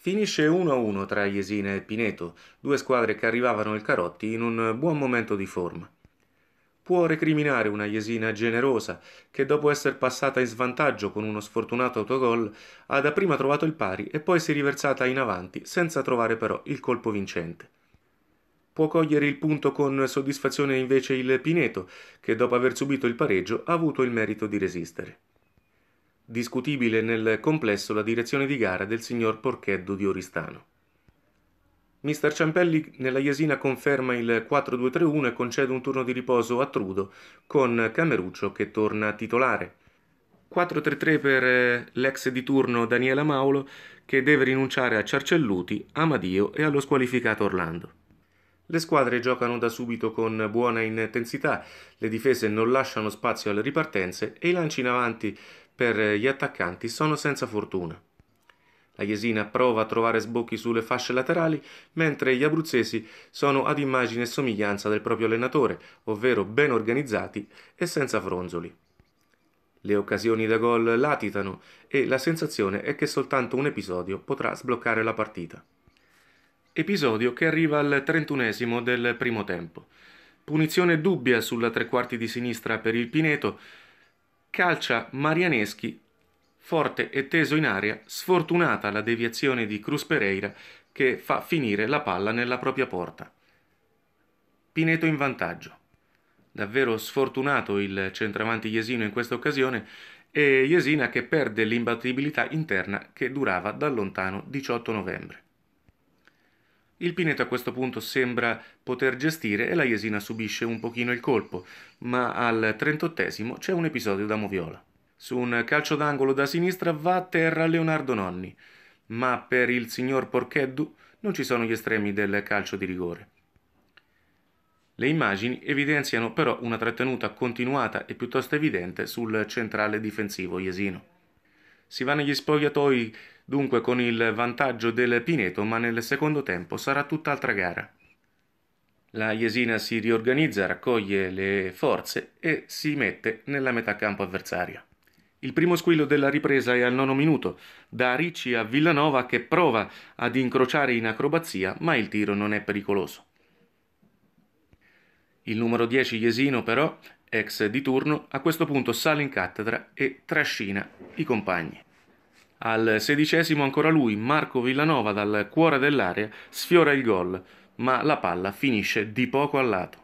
Finisce 1-1 tra Jesina e Pineto, due squadre che arrivavano il Carotti in un buon momento di forma. Può recriminare una Jesina generosa che dopo essere passata in svantaggio con uno sfortunato autogol ha dapprima trovato il pari e poi si è riversata in avanti senza trovare però il colpo vincente. Può cogliere il punto con soddisfazione invece il Pineto, che dopo aver subito il pareggio ha avuto il merito di resistere discutibile nel complesso la direzione di gara del signor Porcheddu di Oristano. Mister Ciampelli nella Iesina conferma il 4-2-3-1 e concede un turno di riposo a Trudo con Cameruccio che torna titolare. 4-3-3 per eh, l'ex di turno Daniela Maulo che deve rinunciare a Ciarcelluti, Amadio e allo squalificato Orlando. Le squadre giocano da subito con buona intensità, le difese non lasciano spazio alle ripartenze e i lanci in avanti per gli attaccanti sono senza fortuna. La Jesina prova a trovare sbocchi sulle fasce laterali, mentre gli abruzzesi sono ad immagine e somiglianza del proprio allenatore, ovvero ben organizzati e senza fronzoli. Le occasioni da gol latitano e la sensazione è che soltanto un episodio potrà sbloccare la partita. Episodio che arriva al trentunesimo del primo tempo. Punizione dubbia sulla tre quarti di sinistra per il Pineto, calcia Marianeschi forte e teso in aria, sfortunata la deviazione di Cruz Pereira che fa finire la palla nella propria porta. Pineto in vantaggio. Davvero sfortunato il centravanti Iesino in questa occasione e Iesina che perde l'imbattibilità interna che durava da lontano 18 novembre. Il Pineto a questo punto sembra poter gestire e la Jesina subisce un pochino il colpo, ma al 38 c'è un episodio da moviola. Su un calcio d'angolo da sinistra va a terra Leonardo Nonni, ma per il signor Porcheddu non ci sono gli estremi del calcio di rigore. Le immagini evidenziano però una trattenuta continuata e piuttosto evidente sul centrale difensivo Jesino. Si va negli spogliatoi dunque con il vantaggio del Pineto, ma nel secondo tempo sarà tutt'altra gara. La Jesina si riorganizza, raccoglie le forze e si mette nella metà campo avversaria. Il primo squillo della ripresa è al nono minuto, da Ricci a Villanova che prova ad incrociare in acrobazia, ma il tiro non è pericoloso. Il numero 10 Jesino però, ex di turno, a questo punto sale in cattedra e trascina i compagni. Al sedicesimo ancora lui, Marco Villanova dal cuore dell'area, sfiora il gol, ma la palla finisce di poco al lato.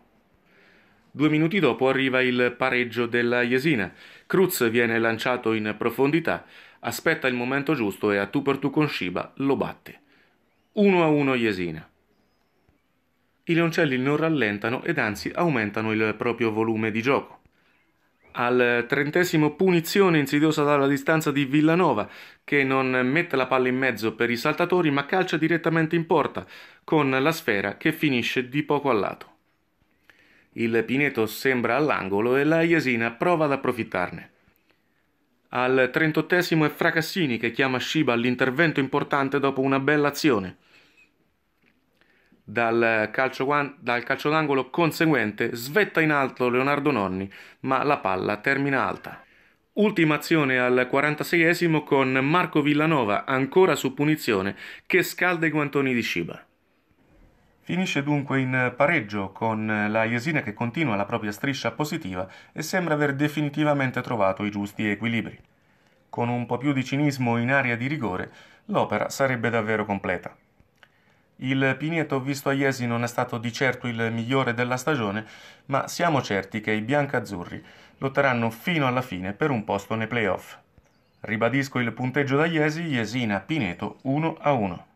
Due minuti dopo arriva il pareggio della Jesina. Cruz viene lanciato in profondità, aspetta il momento giusto e a tu per tu con Shiba lo batte. 1 a 1 Jesina i Leoncelli non rallentano ed anzi aumentano il proprio volume di gioco. Al trentesimo punizione insidiosa dalla distanza di Villanova, che non mette la palla in mezzo per i saltatori ma calcia direttamente in porta, con la sfera che finisce di poco a lato. Il Pineto sembra all'angolo e la Iesina prova ad approfittarne. Al trentottesimo è Fracassini che chiama Shiba all'intervento importante dopo una bella azione dal calcio, dal calcio d'angolo conseguente svetta in alto Leonardo Nonni, ma la palla termina alta. Ultima azione al 46esimo con Marco Villanova, ancora su punizione, che scalda i guantoni di Shiba. Finisce dunque in pareggio con la Jesina che continua la propria striscia positiva e sembra aver definitivamente trovato i giusti equilibri. Con un po' più di cinismo in area di rigore, l'opera sarebbe davvero completa. Il Pineto visto a Iesi non è stato di certo il migliore della stagione, ma siamo certi che i biancazzurri lotteranno fino alla fine per un posto nei playoff. Ribadisco il punteggio da Iesi, Iesina, Pineto 1 1.